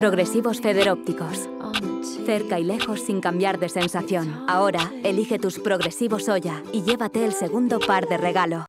Progresivos federópticos. Cerca y lejos sin cambiar de sensación. Ahora, elige tus progresivos Oya y llévate el segundo par de regalo.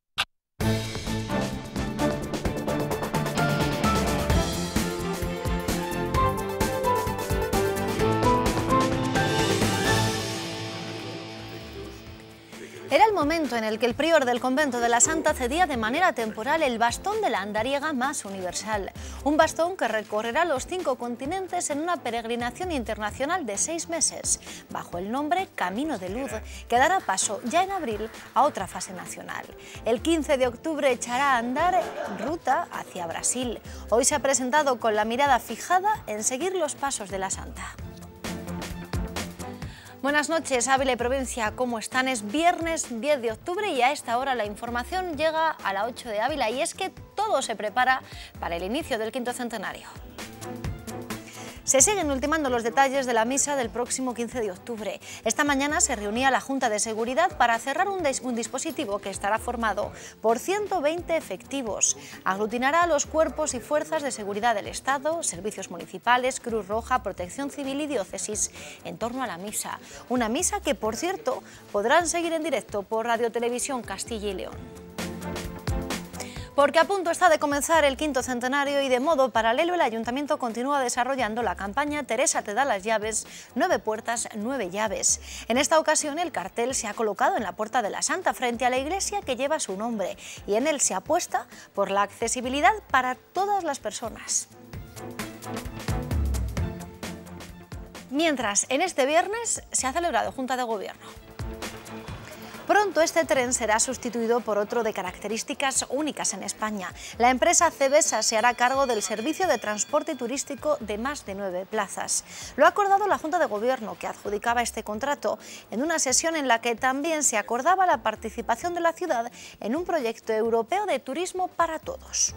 momento en el que el prior del convento de la Santa cedía de manera temporal el bastón de la andariega más universal, un bastón que recorrerá los cinco continentes en una peregrinación internacional de seis meses, bajo el nombre Camino de Luz, que dará paso ya en abril a otra fase nacional. El 15 de octubre echará a andar ruta hacia Brasil. Hoy se ha presentado con la mirada fijada en seguir los pasos de la Santa. Buenas noches, Ávila y Provincia, ¿cómo están? Es viernes 10 de octubre y a esta hora la información llega a la 8 de Ávila y es que todo se prepara para el inicio del quinto centenario. Se siguen ultimando los detalles de la misa del próximo 15 de octubre. Esta mañana se reunía la Junta de Seguridad para cerrar un, dispositivo que estará formado por 120 efectivos. Aglutinará a los cuerpos y fuerzas de seguridad del Estado, servicios municipales, Cruz Roja, Protección Civil y Diócesis en torno a la misa. Una misa que, por cierto, podrán seguir en directo por Radio Televisión Castilla y León porque a punto está de comenzar el quinto centenario y de modo paralelo el ayuntamiento continúa desarrollando la campaña Teresa te da las llaves, nueve puertas, nueve llaves. En esta ocasión el cartel se ha colocado en la puerta de la Santa frente a la iglesia que lleva su nombre y en él se apuesta por la accesibilidad para todas las personas. Mientras, en este viernes se ha celebrado Junta de Gobierno. Pronto este tren será sustituido por otro de características únicas en España. La empresa Cebesa se hará cargo del servicio de transporte turístico de más de nueve plazas. Lo ha acordado la Junta de Gobierno que adjudicaba este contrato en una sesión en la que también se acordaba la participación de la ciudad en un proyecto europeo de turismo para todos.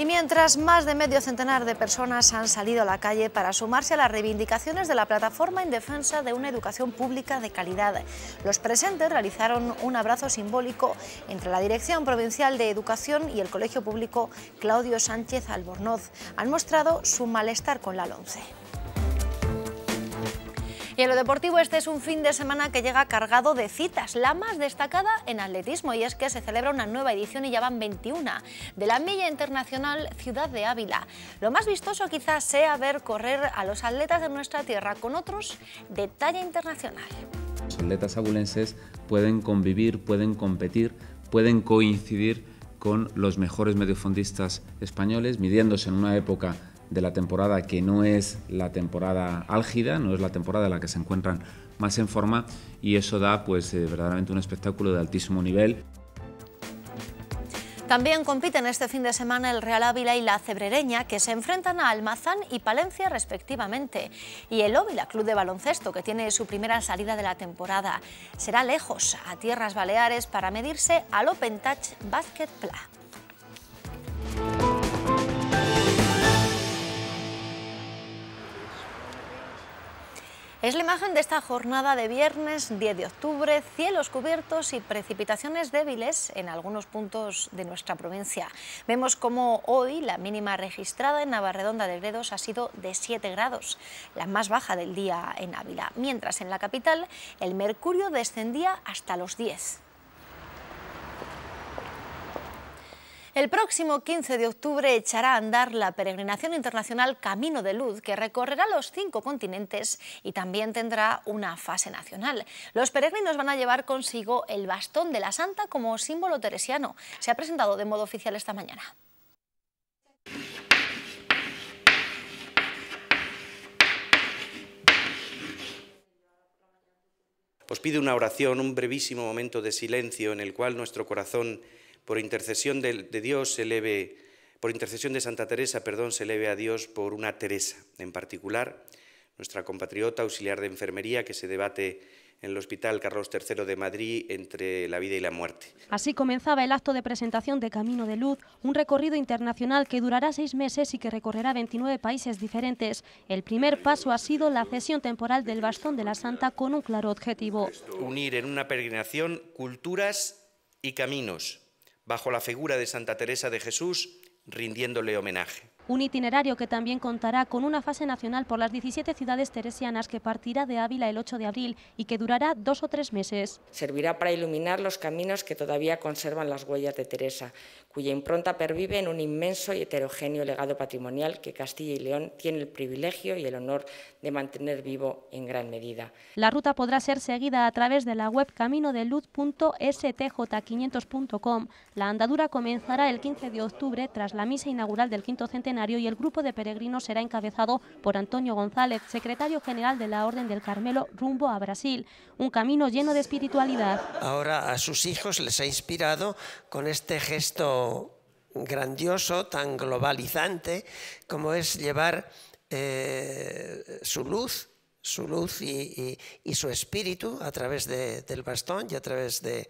Y mientras más de medio centenar de personas han salido a la calle para sumarse a las reivindicaciones de la plataforma en defensa de una educación pública de calidad, los presentes realizaron un abrazo simbólico entre la Dirección Provincial de Educación y el Colegio Público Claudio Sánchez Albornoz. Han mostrado su malestar con la LONCE. Y en lo deportivo este es un fin de semana que llega cargado de citas, la más destacada en atletismo y es que se celebra una nueva edición y ya van 21 de la Milla Internacional Ciudad de Ávila. Lo más vistoso quizás sea ver correr a los atletas de nuestra tierra con otros de talla internacional. Los atletas abulenses pueden convivir, pueden competir, pueden coincidir con los mejores mediofondistas españoles, midiéndose en una época de la temporada que no es la temporada álgida, no es la temporada en la que se encuentran más en forma y eso da pues eh, verdaderamente un espectáculo de altísimo nivel. También compiten este fin de semana el Real Ávila y la Cebrereña, que se enfrentan a Almazán y Palencia respectivamente. Y el Óvila Club de Baloncesto, que tiene su primera salida de la temporada, será lejos, a Tierras Baleares, para medirse al Open Touch Basket Pla. Es la imagen de esta jornada de viernes 10 de octubre, cielos cubiertos y precipitaciones débiles en algunos puntos de nuestra provincia. Vemos como hoy la mínima registrada en Navarredonda de Gredos ha sido de 7 grados, la más baja del día en Ávila, mientras en la capital el mercurio descendía hasta los 10. El próximo 15 de octubre echará a andar la peregrinación internacional Camino de Luz, que recorrerá los cinco continentes y también tendrá una fase nacional. Los peregrinos van a llevar consigo el bastón de la Santa como símbolo teresiano. Se ha presentado de modo oficial esta mañana. Os pido una oración, un brevísimo momento de silencio en el cual nuestro corazón por intercesión de, Dios por intercesión de Santa Teresa, perdón, se eleve a Dios por una Teresa, en particular nuestra compatriota auxiliar de enfermería que se debate en el Hospital Carlos III de Madrid entre la vida y la muerte. Así comenzaba el acto de presentación de Camino de Luz, un recorrido internacional que durará seis meses y que recorrerá 29 países diferentes. El primer paso ha sido la cesión temporal del bastón de la Santa con un claro objetivo. Unir en una peregrinación culturas y caminos bajo la figura de Santa Teresa de Jesús, rindiéndole homenaje. Un itinerario que también contará con una fase nacional por las 17 ciudades teresianas que partirá de Ávila el 8 de abril y que durará dos o tres meses. Servirá para iluminar los caminos que todavía conservan las huellas de Teresa, cuya impronta pervive en un inmenso y heterogéneo legado patrimonial que Castilla y León tiene el privilegio y el honor de mantener vivo en gran medida. La ruta podrá ser seguida a través de la web caminodeluz.stj500.com. La andadura comenzará el 15 de octubre tras la misa inaugural del quinto centenario y el grupo de peregrinos será encabezado por Antonio González, secretario general de la Orden del Carmelo, rumbo a Brasil. Un camino lleno de espiritualidad. Ahora a sus hijos les ha inspirado con este gesto grandioso, tan globalizante, como es llevar eh, su luz su luz y, su espíritu a través del bastón y a través de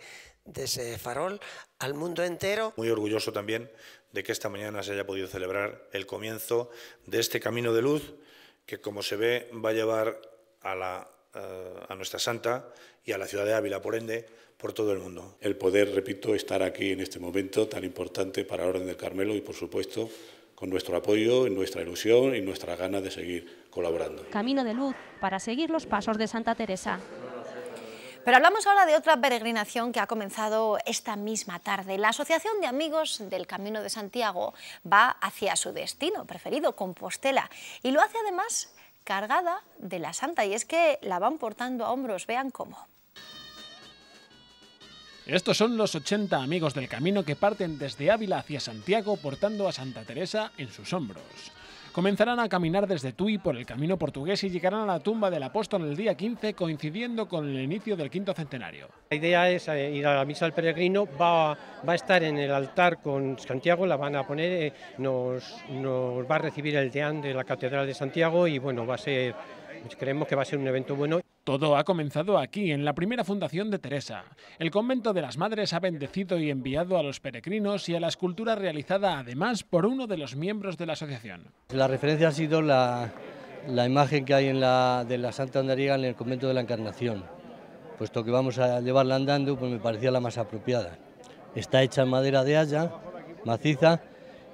ese farol al mundo entero. Muy orgulloso también de que esta mañana se haya podido celebrar el comienzo de este camino de luz que, como se ve, va a llevar a, la, eh, a nuestra santa y a la ciudad de Ávila, por ende, por todo el mundo. El poder, repito, estar aquí en este momento tan importante para la Orden del Carmelo y, por supuesto, con nuestro apoyo, en nuestra ilusión y nuestra gana de seguir colaborando. Camino de luz para seguir los pasos de Santa Teresa. Pero hablamos ahora de otra peregrinación que ha comenzado esta misma tarde. La Asociación de Amigos del Camino de Santiago va hacia su destino preferido, Compostela, y lo hace además cargada de la santa, y es que la van portando a hombros, vean cómo. Estos son los 80 amigos del camino que parten desde Ávila hacia Santiago portando a Santa Teresa en sus hombros comenzarán a caminar desde Tui por el camino portugués y llegarán a la tumba del apóstol el día 15, coincidiendo con el inicio del quinto centenario. La idea es eh, ir a la misa del peregrino, va, a estar en el altar con Santiago, la van a poner, eh, nos, nos va a recibir el deán de la Catedral de Santiago y bueno, va a ser, creemos que va a ser un evento bueno. Todo ha comenzado aquí, en la primera fundación de Teresa. El convento de las Madres ha bendecido y enviado a los peregrinos y a la escultura realizada además por uno de los miembros de la asociación. La referencia ha sido la, imagen que hay en la, de la Santa Andariega en el convento de la Encarnación. Puesto que vamos a llevarla andando, pues me parecía la más apropiada. Está hecha en madera de haya, maciza,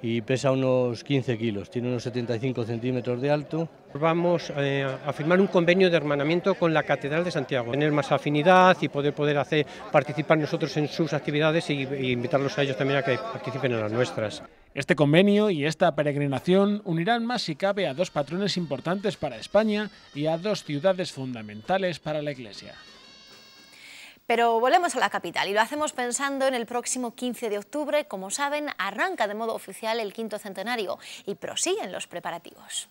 y pesa unos 15 kilos, tiene unos 75 centímetros de alto. Vamos eh, a firmar un convenio de hermanamiento con la Catedral de Santiago, tener más afinidad y poder, poder hacer, participar nosotros en sus actividades e y invitarlos a ellos también a que participen en las nuestras. Este convenio y esta peregrinación unirán más si cabe a dos patrones importantes para España y a dos ciudades fundamentales para la Iglesia. Pero volvemos a la capital y lo hacemos pensando en el próximo 15 de octubre. Como saben, arranca de modo oficial el quinto centenario y prosiguen los preparativos.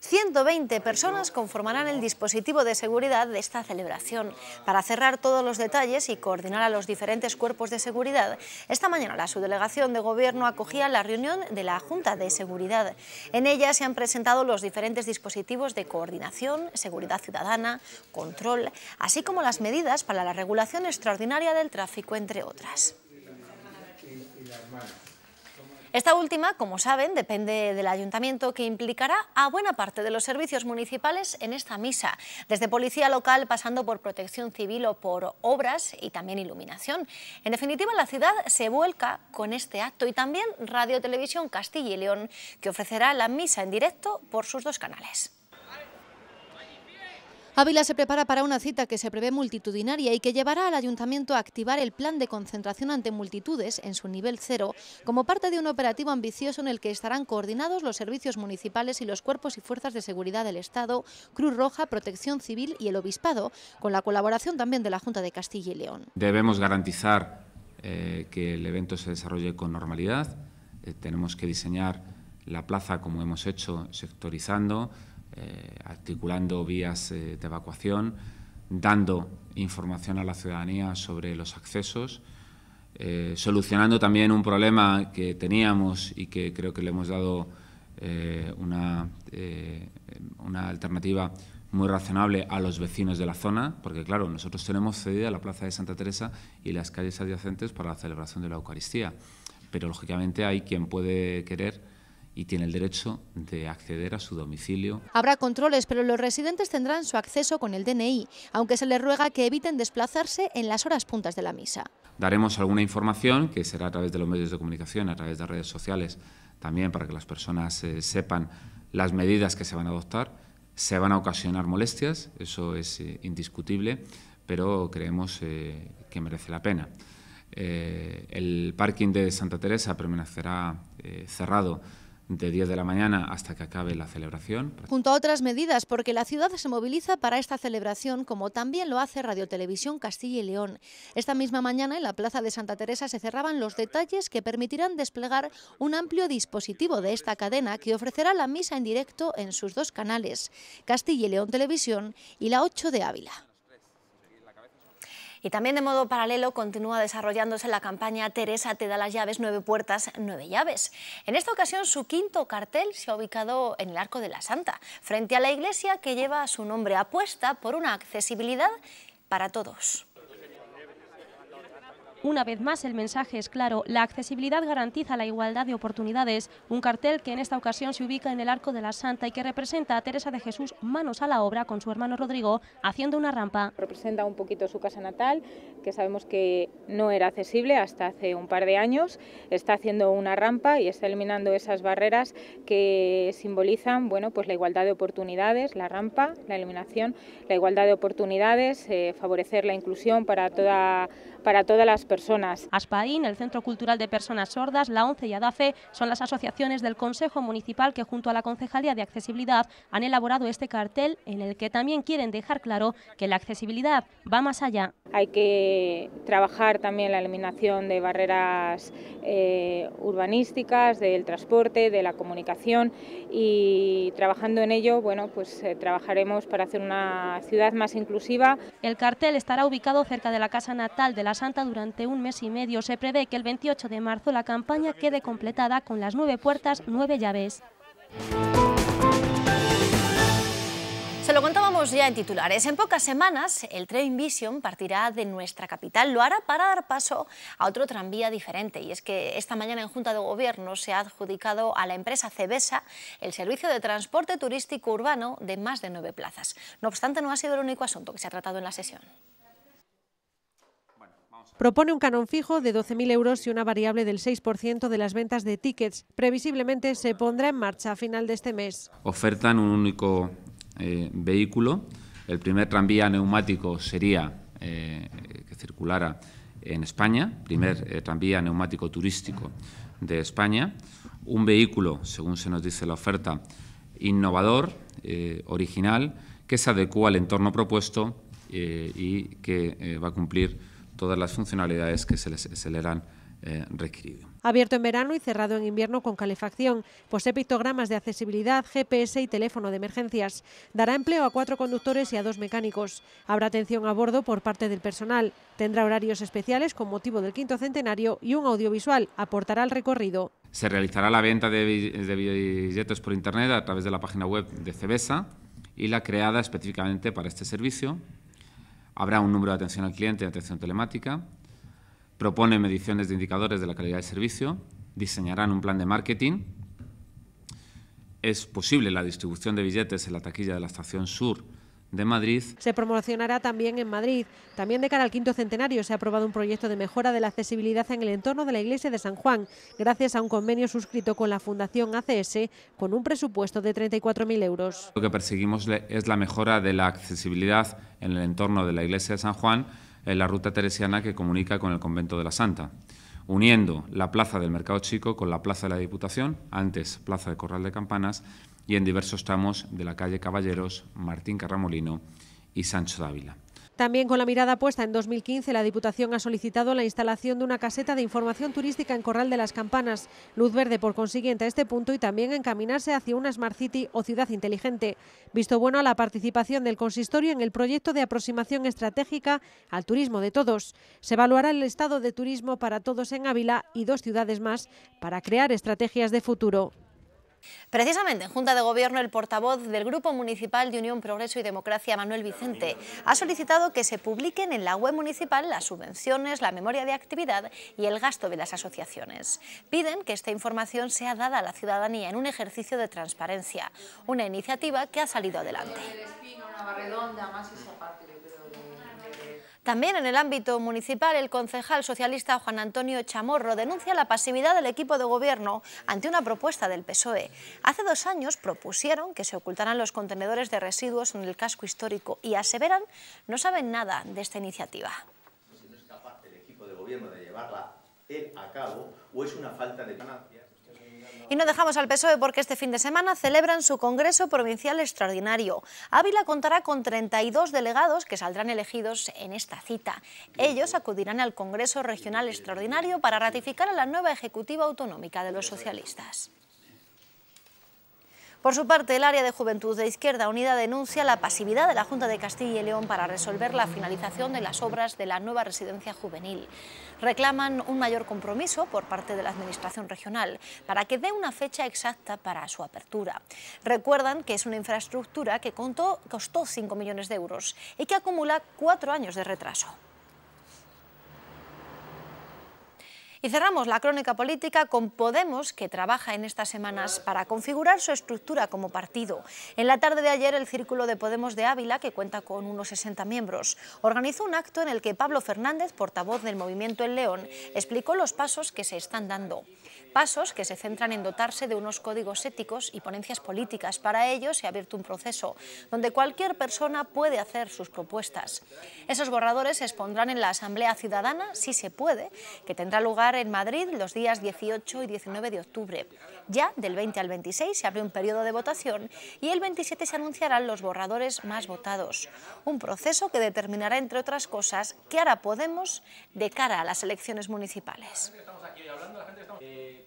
120 personas conformarán el dispositivo de seguridad de esta celebración. Para cerrar todos los detalles y coordinar a los diferentes cuerpos de seguridad, esta mañana la subdelegación de gobierno acogía la reunión de la Junta de Seguridad. En ella se han presentado los diferentes dispositivos de coordinación, seguridad ciudadana, control, así como las medidas para la regulación extraordinaria del tráfico, entre otras. Esta última, como saben, depende del ayuntamiento que implicará a buena parte de los servicios municipales en esta misa, desde policía local pasando por protección civil o por obras y también iluminación. En definitiva, la ciudad se vuelca con este acto y también Radio Televisión Castilla y León, que ofrecerá la misa en directo por sus dos canales. Ávila se prepara para una cita que se prevé multitudinaria y que llevará al ayuntamiento a activar el plan de concentración ante multitudes en su nivel cero como parte de un operativo ambicioso en el que estarán coordinados los servicios municipales y los cuerpos y fuerzas de seguridad del Estado, Cruz Roja, Protección Civil y el Obispado, con la colaboración también de la Junta de Castilla y León. Debemos garantizar eh, que el evento se desarrolle con normalidad, eh, tenemos que diseñar la plaza como hemos hecho, sectorizando, eh, articulando vías eh, de evacuación, dando información a la ciudadanía sobre los accesos, eh, solucionando también un problema que teníamos y que creo que le hemos dado una, una, alternativa muy razonable a los vecinos de la zona, porque claro, nosotros tenemos cedida la Plaza de Santa Teresa y las calles adyacentes para la celebración de la Eucaristía, pero lógicamente hay quien puede querer y tiene el derecho de acceder a su domicilio. Habrá controles, pero los residentes tendrán su acceso con el DNI, aunque se les ruega que eviten desplazarse en las horas puntas de la misa. Daremos alguna información que será a través de los medios de comunicación, a través de redes sociales, también para que las personas eh, sepan las medidas que se van a adoptar. Se van a ocasionar molestias, eso es eh, indiscutible, pero creemos eh, que merece la pena. el parking de Santa Teresa permanecerá cerrado de 10 de la mañana hasta que acabe la celebración. Junto a otras medidas, porque la ciudad se moviliza para esta celebración, como también lo hace Radio Televisión Castilla y León. Esta misma mañana, en la Plaza de Santa Teresa, se cerraban los detalles que permitirán desplegar un amplio dispositivo de esta cadena que ofrecerá la misa en directo en sus dos canales, Castilla y León Televisión y la 8 de Ávila. Y también de modo paralelo continúa desarrollándose la campaña Teresa te da las llaves, nueve puertas, nueve llaves. En esta ocasión su quinto cartel se ha ubicado en el Arco de la Santa, frente a la iglesia que lleva su nombre apuesta por una accesibilidad para todos. Una vez más el mensaje es claro, la accesibilidad garantiza la igualdad de oportunidades, un cartel que en esta ocasión se ubica en el Arco de la Santa y que representa a Teresa de Jesús manos a la obra con su hermano Rodrigo haciendo una rampa. Representa un poquito su casa natal, que sabemos que no era accesible hasta hace un par de años, está haciendo una rampa y está eliminando esas barreras que simbolizan bueno, pues la igualdad de oportunidades, la rampa, la eliminación, la igualdad de oportunidades, eh, favorecer la inclusión para toda para todas las personas. ASPAIN, el Centro Cultural de Personas Sordas, la ONCE y ADAFE son las asociaciones del Consejo Municipal que junto a la Concejalía de Accesibilidad han elaborado este cartel en el que también quieren dejar claro que la accesibilidad va más allá. Hay que trabajar también la eliminación de barreras eh, urbanísticas, del transporte, de la comunicación y trabajando en ello, bueno, pues eh, trabajaremos para hacer una ciudad más inclusiva. El cartel estará ubicado cerca de la casa natal de la la Santa durante un mes y medio. Se prevé que el 28 de marzo la campaña quede completada con las nueve puertas, nueve llaves. Se lo contábamos ya en titulares. En pocas semanas, el train Vision partirá de nuestra capital. Lo hará para dar paso a otro tranvía diferente. Y es que esta mañana en Junta de Gobierno se ha adjudicado a la empresa Cebesa el servicio de transporte turístico urbano de más de nueve plazas. No obstante, no ha sido el único asunto que se ha tratado en la sesión. Propone un canon fijo de 12.000 euros y una variable del 6% de las ventas de tickets. Previsiblemente se pondrá en marcha a final de este mes. Ofertan un único eh, vehículo. El primer tranvía neumático sería eh, que circulara en España, primer eh, tranvía neumático turístico de España. Un vehículo, según se nos dice la oferta, innovador, original, que se adecua al entorno propuesto y que va a cumplir todas las funcionalidades que se, le han eh, requerido. Abierto en verano y cerrado en invierno con calefacción. Posee pictogramas de accesibilidad, GPS y teléfono de emergencias. Dará empleo a cuatro conductores y a dos mecánicos. Habrá atención a bordo por parte del personal. Tendrá horarios especiales con motivo del quinto centenario y un audiovisual aportará al recorrido. Se realizará la venta de, de billetes por internet a través de la página web de Cebesa y la creada específicamente para este servicio Habrá un número de atención al cliente de atención telemática. Propone mediciones de indicadores de la calidad del servicio. Diseñarán un plan de marketing. Es posible la distribución de billetes en la taquilla de la estación sur Madrid. Se promocionará también en Madrid. También de cara al quinto centenario se ha aprobado un proyecto de mejora de la accesibilidad en el entorno de la iglesia de San Juan, gracias a un convenio suscrito con la Fundación ACS con un presupuesto de 34.000 euros. Lo que perseguimos es la mejora de la accesibilidad en el entorno de la iglesia de San Juan, en la ruta teresiana que comunica con el convento de la Santa uniendo la plaza del Mercado Chico con la plaza de la Diputación, antes plaza de Corral de Campanas, y en diversos tramos de la calle Caballeros, Martín Carramolino y Sancho Dávila. También con la mirada puesta en 2015, la Diputación ha solicitado la instalación de una caseta de información turística en Corral de las Campanas, luz verde por consiguiente a este punto y también encaminarse hacia una Smart City o ciudad inteligente. Visto bueno a la participación del consistorio en el proyecto de aproximación estratégica al turismo de todos. Se evaluará el estado de turismo para todos en Ávila y dos ciudades más para crear estrategias de futuro. Precisamente en Junta de Gobierno, el portavoz del Grupo Municipal de Unión Progreso y Democracia, Manuel Vicente, ha solicitado que se publiquen en la web municipal las subvenciones, la memoria de actividad y el gasto de las asociaciones. Piden que esta información sea dada a la ciudadanía en un ejercicio de transparencia, una iniciativa que ha salido adelante. También en el ámbito municipal, el concejal socialista Juan Antonio Chamorro denuncia la pasividad del equipo de gobierno ante una propuesta del PSOE. Hace dos años propusieron que se ocultaran los contenedores de residuos en el casco histórico y aseveran no saben nada de esta iniciativa. no es capaz el equipo de gobierno de llevarla a cabo o es una falta de ganancia. Y no dejamos al PSOE porque este fin de semana celebran su Congreso Provincial Extraordinario. Ávila contará con 32 delegados que saldrán elegidos en esta cita. Ellos acudirán al Congreso Regional Extraordinario para ratificar a la nueva Ejecutiva Autonómica de los Socialistas. Por su parte, el área de Juventud de Izquierda Unida denuncia la pasividad de la Junta de Castilla y León para resolver la finalización de las obras de la nueva residencia juvenil. Reclaman un mayor compromiso por parte de la Administración regional para que dé una fecha exacta para su apertura. Recuerdan que es una infraestructura que costó 5 millones de euros y que acumula cuatro años de retraso. Y cerramos la crónica política con Podemos, que trabaja en estas semanas para configurar su estructura como partido. En la tarde de ayer, el Círculo de Podemos de Ávila, que cuenta con unos 60 miembros, organizó un acto en el que Pablo Fernández, portavoz del movimiento El León, explicó los pasos que se están dando. Pasos que se centran en dotarse de unos códigos éticos y ponencias políticas. Para ello se ha abierto un proceso donde cualquier persona puede hacer sus propuestas. Esos borradores se expondrán en la Asamblea Ciudadana, si se puede, que tendrá lugar en Madrid los días 18 y 19 de octubre. Ya del 20 al 26 se abre un periodo de votación y el 27 se anunciarán los borradores más votados. Un proceso que determinará, entre otras cosas, qué hará Podemos de cara a las elecciones municipales.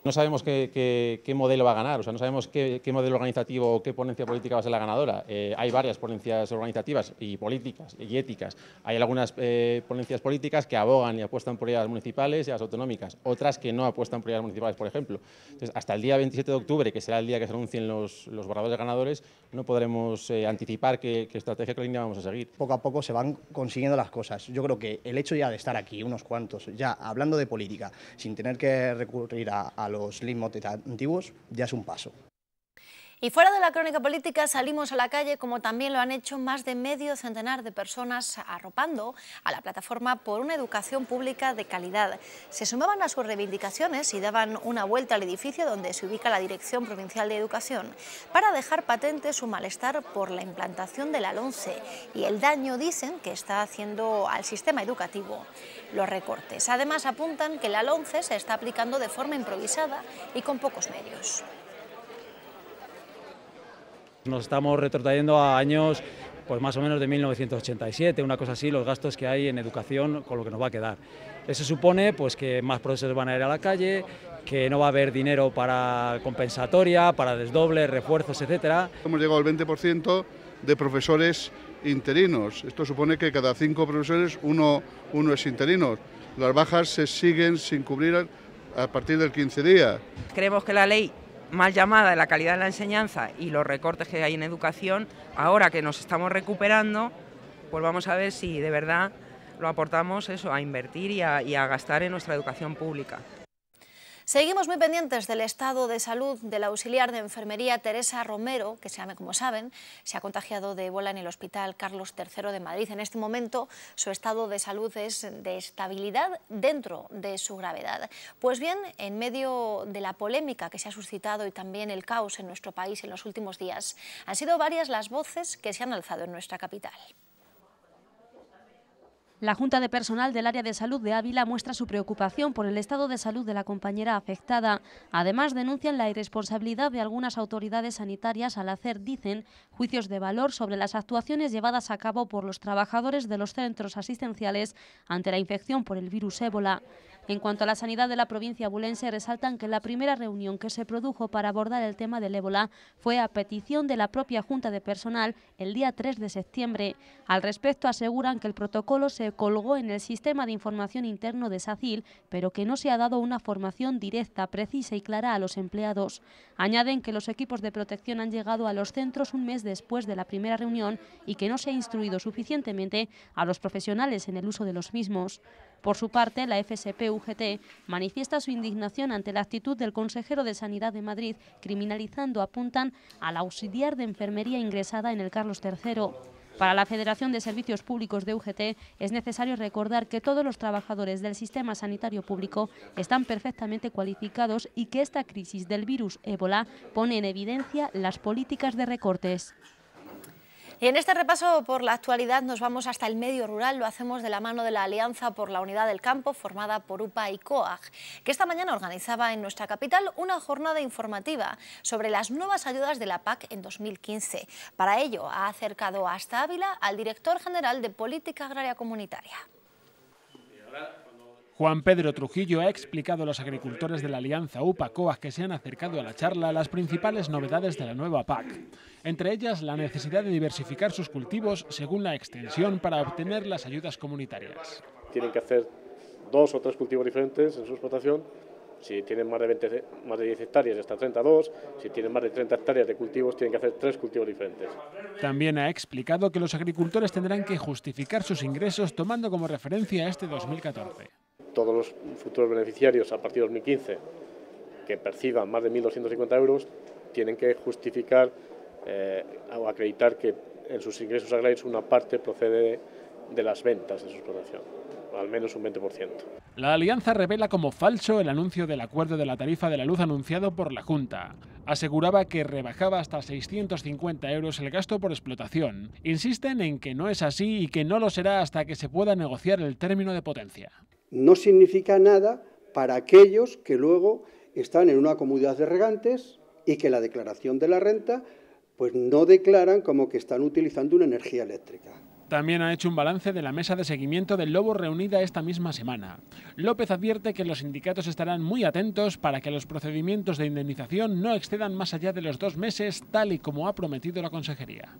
No sabemos qué, modelo va a ganar, o sea, no sabemos qué, modelo organizativo o qué ponencia política va a ser la ganadora. Eh, hay varias ponencias organizativas y políticas y éticas. Hay algunas eh, ponencias políticas que abogan y apuestan por ideas municipales y las autonómicas, otras que no apuestan por ideas municipales, por ejemplo. Entonces, hasta el día 27 de octubre, que será el día que se anuncien los, los borradores ganadores, no podremos eh, anticipar qué, estrategia, qué vamos a seguir. Poco a poco se van consiguiendo las cosas. Yo creo que el hecho ya de estar aquí, unos cuantos, ya hablando de política, sin tener que recurrir a, a los limotes antiguos, ya es un paso. Y fuera de la crónica política salimos a la calle como también lo han hecho más de medio centenar de personas arropando a la plataforma por una educación pública de calidad. Se sumaban a sus reivindicaciones y daban una vuelta al edificio donde se ubica la Dirección Provincial de Educación para dejar patente su malestar por la implantación del alonce y el daño, dicen, que está haciendo al sistema educativo los recortes. Además apuntan que el alonce se está aplicando de forma improvisada y con pocos medios. Nos estamos retrotrayendo a años pues más o menos de 1987, una cosa así, los gastos que hay en educación con lo que nos va a quedar. Eso supone pues, que más profesores van a ir a la calle, que no va a haber dinero para compensatoria, para desdobles, refuerzos, etc. Hemos llegado al 20% de profesores interinos. Esto supone que cada cinco profesores uno, uno es interino. Las bajas se siguen sin cubrir a partir del 15 día. Creemos que la ley mal llamada de la calidad de la enseñanza y los recortes que hay en educación, ahora que nos estamos recuperando, pues vamos a ver si de verdad lo aportamos eso, a invertir y a gastar en nuestra educación pública. Seguimos muy pendientes del estado de salud de la auxiliar de enfermería Teresa Romero, que se como saben, se ha contagiado de ebola en el Hospital Carlos III de Madrid. En este momento su estado de salud es de estabilidad dentro de su gravedad. Pues bien, en medio de la polémica que se ha suscitado y también el caos en nuestro país en los últimos días, han sido varias las voces que se han alzado en nuestra capital. La Junta de Personal del Área de Salud de Ávila muestra su preocupación por el estado de salud de la compañera afectada. Además, denuncian la irresponsabilidad de algunas autoridades sanitarias al hacer, dicen, juicios de valor sobre las actuaciones llevadas a cabo por los trabajadores de los centros asistenciales ante la infección por el virus ébola. En cuanto a la sanidad de la provincia bulense, resaltan que la primera reunión que se produjo para abordar el tema del ébola fue a petición de la propia Junta de Personal el día 3 de septiembre. Al respecto, aseguran que el protocolo se colgó en el sistema de información interno de SACIL, pero que no se ha dado una formación directa, precisa y clara a los empleados. Añaden que los equipos de protección han llegado a los centros un mes después de la primera reunión y que no se ha instruido suficientemente a los profesionales en el uso de los mismos. Por su parte, la FSP-UGT manifiesta su indignación ante la actitud del consejero de Sanidad de Madrid, criminalizando, apuntan, al auxiliar de enfermería ingresada en el Carlos III. Para la Federación de Servicios Públicos de UGT es necesario recordar que todos los trabajadores del sistema sanitario público están perfectamente cualificados y que esta crisis del virus ébola pone en evidencia las políticas de recortes. Y en este repaso por la actualidad nos vamos hasta el medio rural, lo hacemos de la mano de la Alianza por la Unidad del Campo, formada por UPA y COAG, que esta mañana organizaba en nuestra capital una jornada informativa sobre las nuevas ayudas de la PAC en 2015. Para ello ha acercado hasta Ávila al director general de Política Agraria Comunitaria. Juan Pedro Trujillo ha explicado a los agricultores de la Alianza upa que se han acercado a la charla las principales novedades de la nueva PAC, entre ellas la necesidad de diversificar sus cultivos según la extensión para obtener las ayudas comunitarias. Tienen que hacer dos o tres cultivos diferentes en su explotación. Si tienen más de, 20, más de 10 hectáreas, hasta 32. Si tienen más de 30 hectáreas de cultivos, tienen que hacer tres cultivos diferentes. También ha explicado que los agricultores tendrán que justificar sus ingresos tomando como referencia este 2014 todos los futuros beneficiarios a partir de 2015 que perciban más de 1.250 euros tienen que justificar eh, o acreditar que en sus ingresos agrarios una parte procede de las ventas de su explotación, al menos un 20%. La alianza revela como falso el anuncio del acuerdo de la tarifa de la luz anunciado por la Junta. Aseguraba que rebajaba hasta 650 euros el gasto por explotación. Insisten en que no es así y que no lo será hasta que se pueda negociar el término de potencia no significa nada para aquellos que luego están en una comunidad de regantes y que la declaración de la renta pues no declaran como que están utilizando una energía eléctrica. También ha hecho un balance de la mesa de seguimiento del Lobo reunida esta misma semana. López advierte que los sindicatos estarán muy atentos para que los procedimientos de indemnización no excedan más allá de los dos meses, tal y como ha prometido la consejería.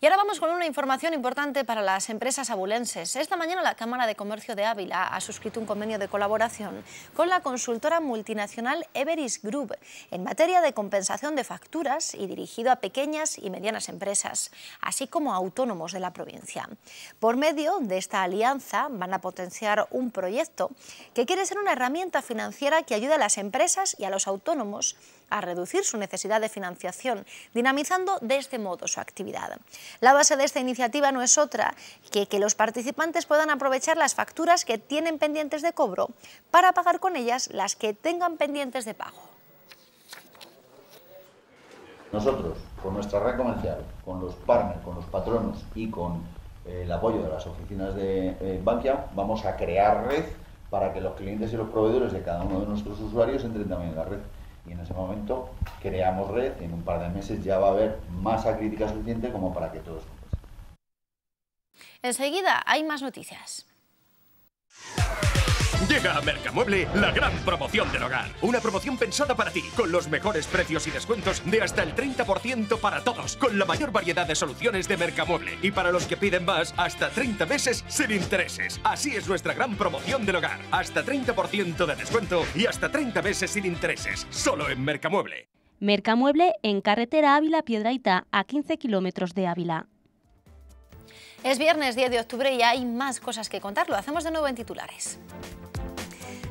Y ahora vamos con una información importante para las empresas abulenses. Esta mañana la Cámara de Comercio de Ávila ha suscrito un convenio de colaboración con la consultora multinacional Everis Group en materia de compensación de facturas y dirigido a pequeñas y medianas empresas, así como a autónomos de la provincia. Por medio de esta alianza van a potenciar un proyecto que quiere ser una herramienta financiera que ayude a las empresas y a los autónomos a reducir su necesidad de financiación, dinamizando de este modo su actividad. La base de esta iniciativa no es otra que que los participantes puedan aprovechar las facturas que tienen pendientes de cobro para pagar con ellas las que tengan pendientes de pago. Nosotros, con nuestra red comercial, con los partners, con los patronos y con eh, el apoyo de las oficinas de eh, Bankia, vamos a crear red para que los clientes y los proveedores de cada uno de nuestros usuarios entren también en la red. Y en ese momento creamos red y en un par de meses ya va a haber masa crítica suficiente como para que todos Enseguida hay más noticias. Llega a Mercamueble la gran promoción del hogar. Una promoción pensada para ti, con los mejores precios y descuentos de hasta el 30% para todos, con la mayor variedad de soluciones de Mercamueble. Y para los que piden más, hasta 30 meses sin intereses. Así es nuestra gran promoción del hogar. Hasta 30% de descuento y hasta 30 meses sin intereses, solo en Mercamueble. Mercamueble en carretera Ávila Piedraita, a 15 kilómetros de Ávila. Es viernes 10 de octubre y hay más cosas que contar. Lo hacemos de nuevo en titulares.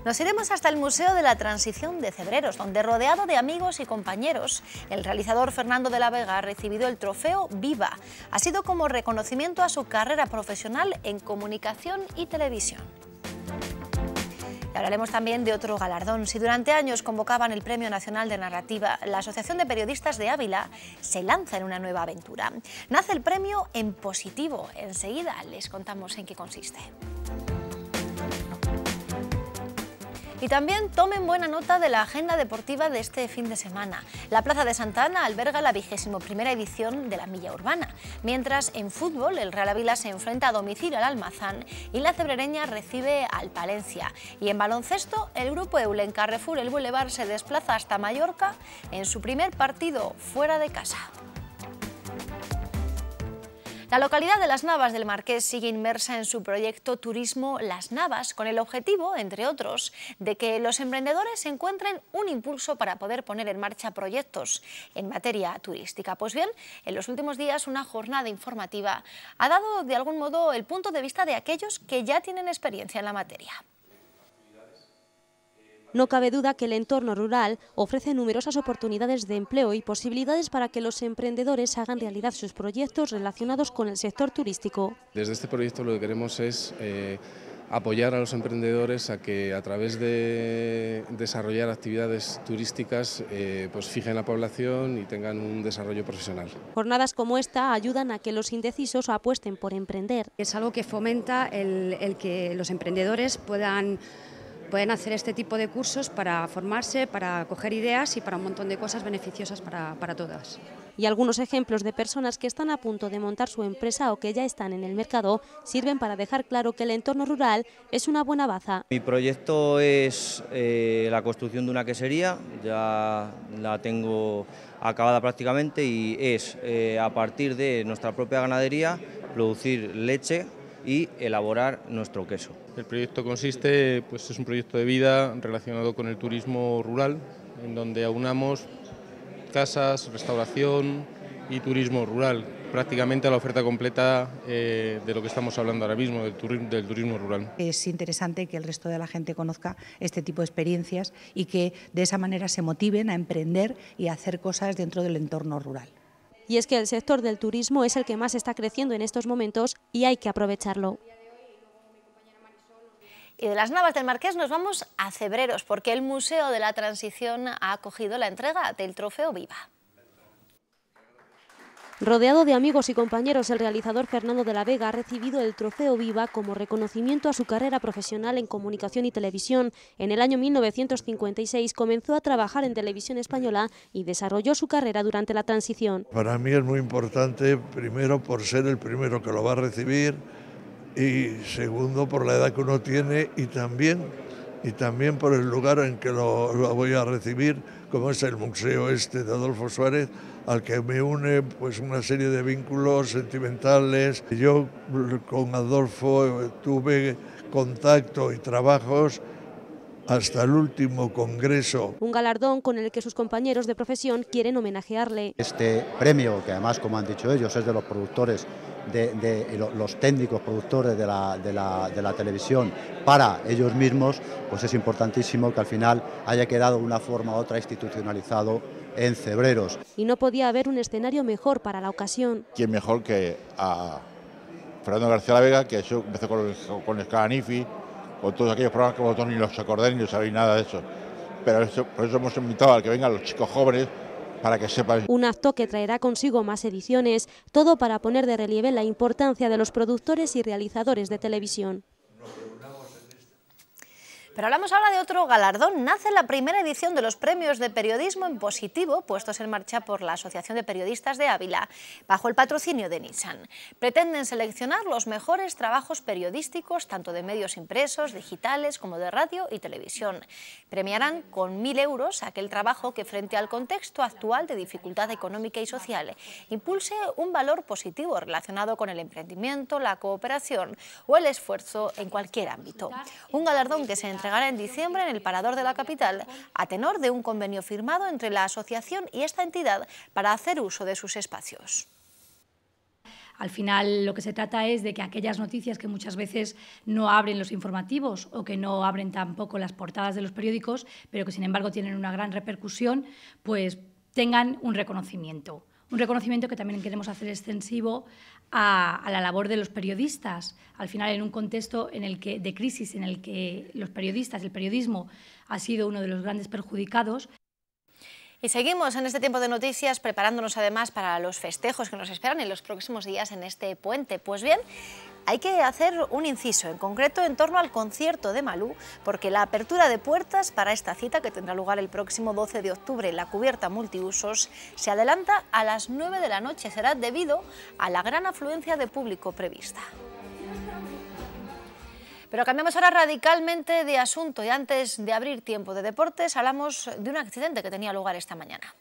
Nos iremos hasta el Museo de la Transición de Cebreros, donde rodeado de amigos y compañeros, el realizador Fernando de la Vega ha recibido el trofeo Viva. Ha sido como reconocimiento a su carrera profesional en comunicación y televisión. hablaremos también de otro galardón. Si durante años convocaban el Premio Nacional de Narrativa, la Asociación de Periodistas de Ávila se lanza en una nueva aventura. Nace el premio en positivo. Enseguida les contamos en qué consiste. Y también tomen buena nota de la agenda deportiva de este fin de semana. La Plaza de Santa Ana alberga la vigésimo primera edición de la Milla Urbana, mientras en fútbol el Real Ávila se enfrenta a domicilio al Almazán y la Cebrereña recibe al Palencia. Y en baloncesto, el grupo Eulen Carrefour El Boulevard se desplaza hasta Mallorca en su primer partido fuera de casa. La localidad de Las Navas del Marqués sigue inmersa en su proyecto Turismo Las Navas, con el objetivo, entre otros, de que los emprendedores encuentren un impulso para poder poner en marcha proyectos en materia turística. Pues bien, en los últimos días una jornada informativa ha dado de algún modo el punto de vista de aquellos que ya tienen experiencia en la materia. No cabe duda que el entorno rural ofrece numerosas oportunidades de empleo y posibilidades para que los emprendedores hagan realidad sus proyectos relacionados con el sector turístico. Desde este proyecto lo que queremos es eh, apoyar a los emprendedores a que a través de desarrollar actividades turísticas eh, pues fijen la población y tengan un desarrollo profesional. Jornadas como esta ayudan a que los indecisos apuesten por emprender. Es algo que fomenta el que los emprendedores puedan pueden hacer este tipo de cursos para formarse, para coger ideas y para un montón de cosas beneficiosas para, todas. Y algunos ejemplos de personas que están a punto de montar su empresa o que ya están en el mercado sirven para dejar claro que el entorno rural es una buena baza. Mi proyecto es eh, la construcción de una quesería, ya la tengo acabada prácticamente y es eh, a partir de nuestra propia ganadería producir leche y elaborar nuestro queso. El proyecto consiste, pues es un proyecto de vida relacionado con el turismo rural, en donde aunamos casas, restauración y turismo rural, prácticamente a la oferta completa eh, de lo que estamos hablando ahora mismo, del, turismo, del turismo rural. Es interesante que el resto de la gente conozca este tipo de experiencias y que de esa manera se motiven a emprender y a hacer cosas dentro del entorno rural y es que el sector del turismo es el que más está creciendo en estos momentos y hay que aprovecharlo. Y de las Navas del Marqués nos vamos a Cebreros, porque el Museo de la Transición ha acogido la entrega del Trofeo Viva. Rodeado de amigos y compañeros, el realizador Fernando de la Vega ha recibido el Trofeo Viva como reconocimiento a su carrera profesional en comunicación y televisión. En el año 1956 comenzó a trabajar en televisión española y desarrolló su carrera durante la transición. Para mí es muy importante, primero por ser el primero que lo va a recibir y segundo por la edad que uno tiene y también y también por el lugar en que lo, voy a recibir, como es el Museo Este de Adolfo Suárez, al que me une pues una serie de vínculos sentimentales. Yo con Adolfo eh, tuve contacto y trabajos hasta el último congreso. Un galardón con el que sus compañeros de profesión quieren homenajearle. Este premio, que además, como han dicho ellos, es de los productores de, los técnicos productores de la, televisión para ellos mismos, pues es importantísimo que al final haya quedado una forma u otra institucionalizado en Cebreros. Y no podía haber un escenario mejor para la ocasión. ¿Quién mejor que a Fernando García La Vega, que eso empezó con, con Nifi, con todos aquellos programas que vosotros ni los acordáis ni sabéis nada de eso? Pero por eso hemos invitado a que vengan los chicos jóvenes un acto que traerá consigo más ediciones, todo para poner de relieve la importancia de los productores y realizadores de televisión. Pero hablamos ahora de otro galardón. Nace la primera edición de los premios de periodismo en positivo, puestos en marcha por la Asociación de Periodistas de Ávila, bajo el patrocinio de Nissan. Pretenden seleccionar los mejores trabajos periodísticos, tanto de medios impresos, digitales, como de radio y televisión. Premiarán con mil euros aquel trabajo que, frente al contexto actual de dificultad económica y social, impulse un valor positivo relacionado con el emprendimiento, la cooperación o el esfuerzo en cualquier ámbito. Un galardón que se entra en diciembre en el Parador de la Capital, a tenor de un convenio firmado entre la asociación y esta entidad para hacer uso de sus espacios. Al final lo que se trata es de que aquellas noticias que muchas veces no abren los informativos o que no abren tampoco las portadas de los periódicos, pero que sin embargo tienen una gran repercusión, pues tengan un reconocimiento. Un reconocimiento que también queremos hacer extensivo a, la labor de los periodistas. Al final, en un contexto en el que, de crisis en el que los periodistas, el periodismo, ha sido uno de los grandes perjudicados. Y seguimos en este tiempo de noticias preparándonos además para los festejos que nos esperan en los próximos días en este puente. Pues bien, hay que hacer un inciso, en concreto en torno al concierto de Malú, porque la apertura de puertas para esta cita, que tendrá lugar el próximo 12 de octubre en la cubierta multiusos, se adelanta a las 9 de la noche. Será debido a la gran afluencia de público prevista. Pero cambiamos ahora radicalmente de asunto y antes de abrir tiempo de deportes hablamos de un accidente que tenía lugar esta mañana.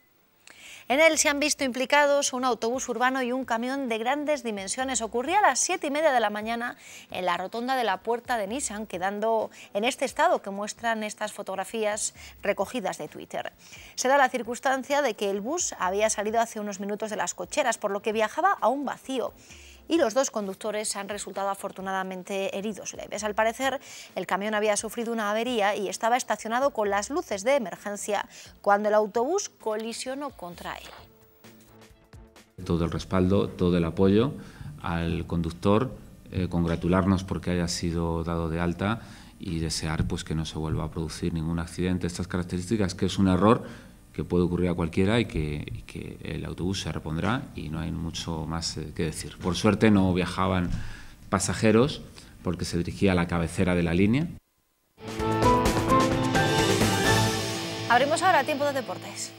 En él se han visto implicados un autobús urbano y un camión de grandes dimensiones. Ocurría a las 7 y media de la mañana en la rotonda de la puerta de Nissan, quedando en este estado que muestran estas fotografías recogidas de Twitter. Se da la circunstancia de que el bus había salido hace unos minutos de las cocheras, por lo que viajaba a un vacío y los dos conductores han resultado afortunadamente heridos leves. Al parecer, el camión había sufrido una avería y estaba estacionado con las luces de emergencia cuando el autobús colisionó contra él. Todo el respaldo, todo el apoyo al conductor, eh, congratularnos porque haya sido dado de alta y desear pues que no se vuelva a producir ningún accidente. Estas características que es un error que puede ocurrir a cualquiera y que, el autobús se repondrá y no hay mucho más eh, que decir. Por suerte no viajaban pasajeros porque se dirigía a la cabecera de la línea. Abrimos ahora tiempo de deportes.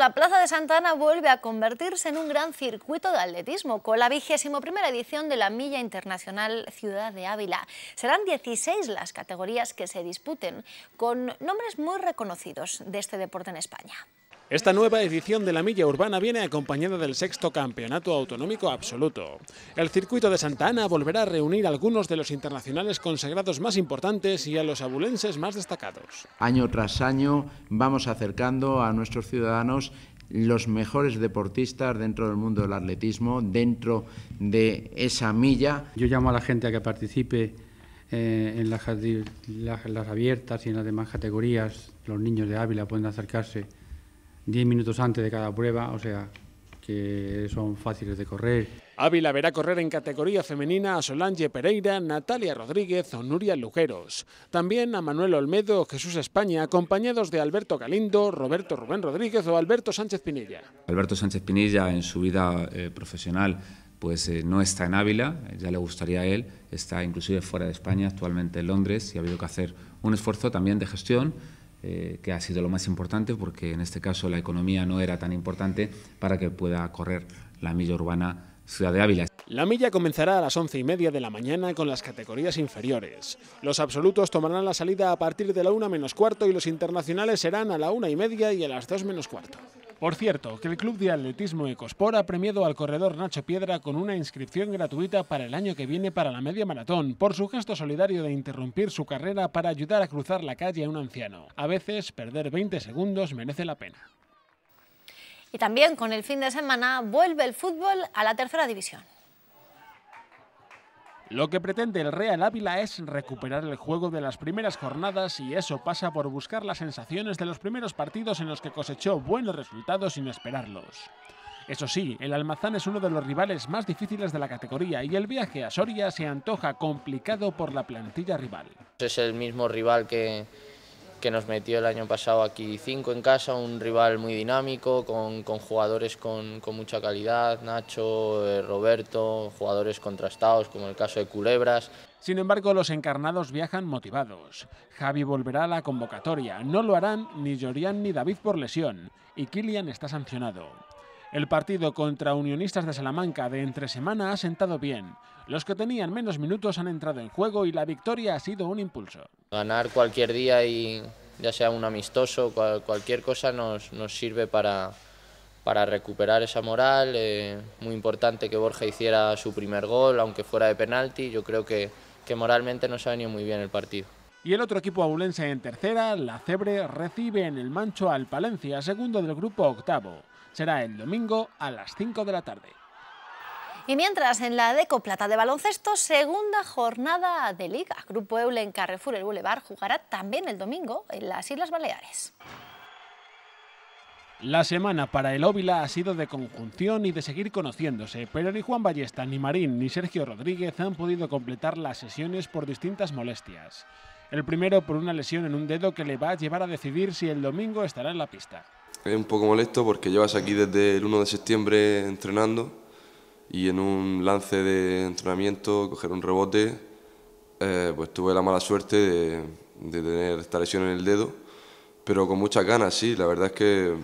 la Plaza de Santa Ana vuelve a convertirse en un gran circuito de atletismo con la vigésimo primera edición de la Milla Internacional Ciudad de Ávila. Serán 16 las categorías que se disputen con nombres muy reconocidos de este deporte en España. Esta nueva edición de la Milla Urbana viene acompañada del sexto campeonato autonómico absoluto. El circuito de Santa Ana volverá a reunir a algunos de los internacionales consagrados más importantes y a los abulenses más destacados. Año tras año vamos acercando a nuestros ciudadanos los mejores deportistas dentro del mundo del atletismo, dentro de esa milla. Yo llamo a la gente a que participe eh, en las, las abiertas y en las demás categorías. Los niños de Ávila pueden acercarse 10 minutos antes de cada prueba, o sea que son fáciles de correr. Ávila verá correr en categoría femenina a Solange Pereira, Natalia Rodríguez o Nuria Lujeros. También a Manuel Olmedo Jesús España, acompañados de Alberto Galindo, Roberto Rubén Rodríguez o Alberto Sánchez Pinilla. Alberto Sánchez Pinilla en su vida eh, profesional pues eh, no está en Ávila, eh, ya le gustaría a él, está inclusive fuera de España, actualmente en Londres, y ha habido que hacer un esfuerzo también de gestión eh, que ha sido lo más importante, porque en este caso la economía no era tan importante para que pueda correr la milla urbana Ciudad de Ávila. La milla comenzará a las once y media de la mañana con las categorías inferiores. Los absolutos tomarán la salida a partir de la una menos cuarto y los internacionales serán a la una y media y a las dos menos cuarto. Por cierto, que el Club de Atletismo Ecospor ha premiado al corredor Nacho Piedra con una inscripción gratuita para el año que viene para la media maratón por su gesto solidario de interrumpir su carrera para ayudar a cruzar la calle a un anciano. A veces, perder 20 segundos merece la pena. Y también con el fin de semana vuelve el fútbol a la tercera división. Lo que pretende el Real Ávila es recuperar el juego de las primeras jornadas y eso pasa por buscar las sensaciones de los primeros partidos en los que cosechó buenos resultados sin esperarlos. Eso sí, el Almazán es uno de los rivales más difíciles de la categoría y el viaje a Soria se antoja complicado por la plantilla rival. Es el mismo rival que, que nos metió el año pasado aquí cinco en casa, un rival muy dinámico, con, jugadores con, mucha calidad, Nacho, eh, Roberto, jugadores contrastados, como el caso de Culebras. Sin embargo, los encarnados viajan motivados. Javi volverá a la convocatoria. No lo harán ni Jorian ni David por lesión. Y Kilian está sancionado. El partido contra Unionistas de Salamanca de entre semana ha sentado bien. Los que tenían menos minutos han entrado en juego y la victoria ha sido un impulso. Ganar cualquier día y ya sea un amistoso, cualquier cosa nos, sirve para, para recuperar esa moral. Eh, muy importante que Borja hiciera su primer gol, aunque fuera de penalti. Yo creo que, que moralmente nos ha venido muy bien el partido. Y el otro equipo abulense en tercera, la Cebre, recibe en el Mancho al Palencia, segundo del grupo octavo será el domingo a las 5 de la tarde. Y mientras, en la Deco Plata de baloncesto, segunda jornada de Liga. Grupo Eulen Carrefour El Boulevard jugará también el domingo en las Islas Baleares. La semana para el Óvila ha sido de conjunción y de seguir conociéndose, pero ni Juan Ballesta, ni Marín, ni Sergio Rodríguez han podido completar las sesiones por distintas molestias. El primero por una lesión en un dedo que le va a llevar a decidir si el domingo estará en la pista es un poco molesto porque llevas aquí desde el 1 de septiembre entrenando y en un lance de entrenamiento, coger un rebote, eh, pues tuve la mala suerte de, de, tener esta lesión en el dedo, pero con muchas ganas, sí, la verdad es que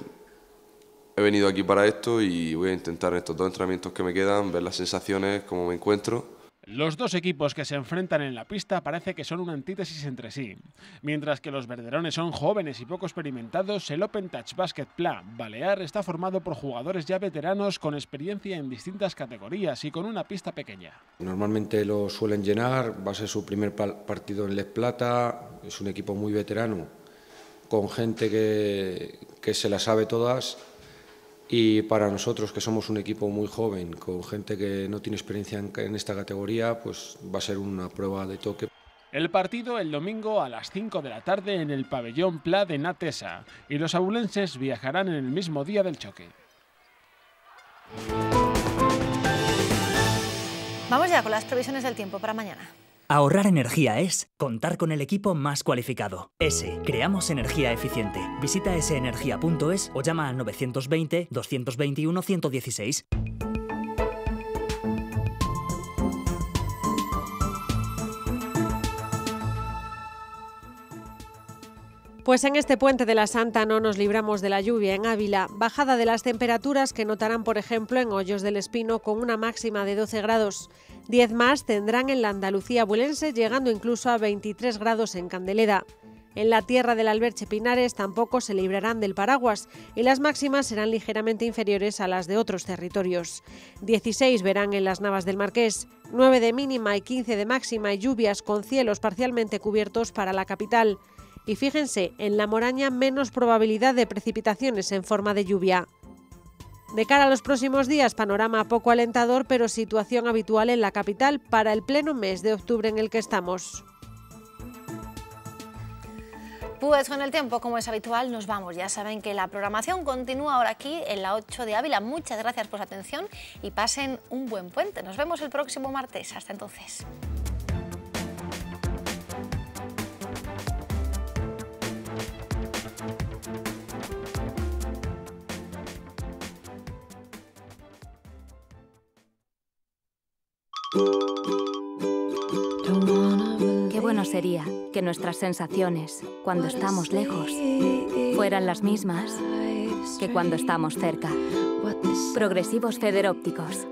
he venido aquí para esto y voy a intentar en estos dos entrenamientos que me quedan ver las sensaciones, cómo me encuentro los dos equipos que se enfrentan en la pista parece que son una antítesis entre sí. Mientras que los verderones son jóvenes y poco experimentados, el Open Touch Basket Pla Balear está formado por jugadores ya veteranos con experiencia en distintas categorías y con una pista pequeña. Normalmente lo suelen llenar, va a ser su primer partido en Les Plata, es un equipo muy veterano, con gente que, que se la sabe todas y para nosotros, que somos un equipo muy joven, con gente que no tiene experiencia en, esta categoría, pues va a ser una prueba de toque. El partido el domingo a las 5 de la tarde en el pabellón Pla de Natesa y los abulenses viajarán en el mismo día del choque. Vamos ya con las previsiones del tiempo para mañana. Ahorrar energía es contar con el equipo más cualificado. S. Creamos energía eficiente. Visita senergia.es o llama al 920 221 116. Pues en este puente de la Santa no nos libramos de la lluvia en Ávila, bajada de las temperaturas que notarán por ejemplo en Hoyos del Espino con una máxima de 12 grados. 10 más tendrán en la Andalucía bulense llegando incluso a 23 grados en Candeleda. En la tierra del Alberche Pinares tampoco se librarán del paraguas y las máximas serán ligeramente inferiores a las de otros territorios. 16 verán en las Navas del Marqués, 9 de mínima y 15 de máxima y lluvias con cielos parcialmente cubiertos para la capital y fíjense en la moraña menos probabilidad de precipitaciones en forma de lluvia. De cara a los próximos días, panorama poco alentador, pero situación habitual en la capital para el pleno mes de octubre en el que estamos. Pues con el tiempo, como es habitual, nos vamos. Ya saben que la programación continúa ahora aquí en la 8 de Ávila. Muchas gracias por su atención y pasen un buen puente. Nos vemos el próximo martes. Hasta entonces. Qué bueno sería que nuestras sensaciones, cuando estamos lejos, fueran las mismas que cuando estamos cerca. Progresivos federópticos.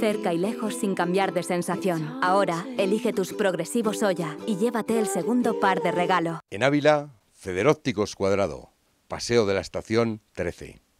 Cerca y lejos sin cambiar de sensación. Ahora, elige tus progresivos Oya y llévate el segundo par de regalo. En Ávila, federópticos cuadrado. Paseo de la estación 13.